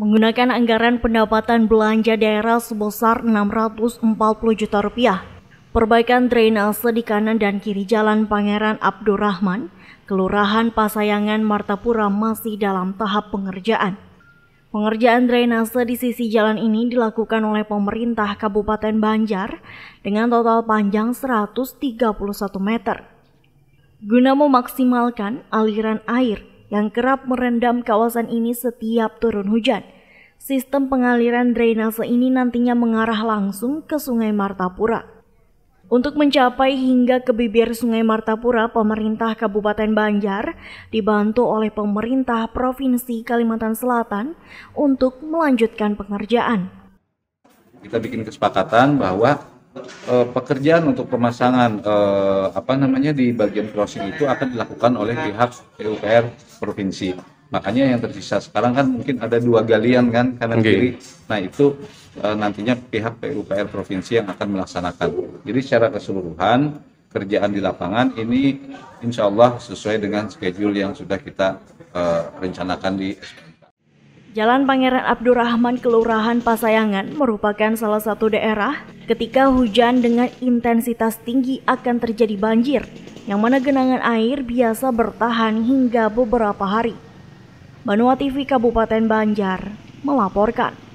menggunakan anggaran pendapatan belanja daerah sebesar 640 juta rupiah. Perbaikan drainase di kanan dan kiri Jalan Pangeran Abdurrahman, Kelurahan Pasayangan Martapura masih dalam tahap pengerjaan. Pengerjaan drainase di sisi jalan ini dilakukan oleh pemerintah Kabupaten Banjar dengan total panjang 131 meter. Guna memaksimalkan aliran air yang kerap merendam kawasan ini setiap turun hujan. Sistem pengaliran drainase ini nantinya mengarah langsung ke Sungai Martapura. Untuk mencapai hingga ke bibir Sungai Martapura, pemerintah Kabupaten Banjar dibantu oleh pemerintah Provinsi Kalimantan Selatan untuk melanjutkan pengerjaan. Kita bikin kesepakatan bahwa uh, pekerjaan untuk pemasangan uh, apa namanya di bagian crossing itu akan dilakukan oleh pihak PUPR provinsi. Makanya yang tersisa sekarang kan mungkin ada dua galian kan kanan okay. kiri. Nah itu uh, nantinya pihak PUPR provinsi yang akan melaksanakan. Jadi secara keseluruhan kerjaan di lapangan ini insya Allah sesuai dengan schedule yang sudah kita uh, rencanakan di Jalan Pangeran Abdurrahman Kelurahan Pasayangan merupakan salah satu daerah ketika hujan dengan intensitas tinggi akan terjadi banjir yang mana genangan air biasa bertahan hingga beberapa hari. Banua TV Kabupaten Banjar melaporkan.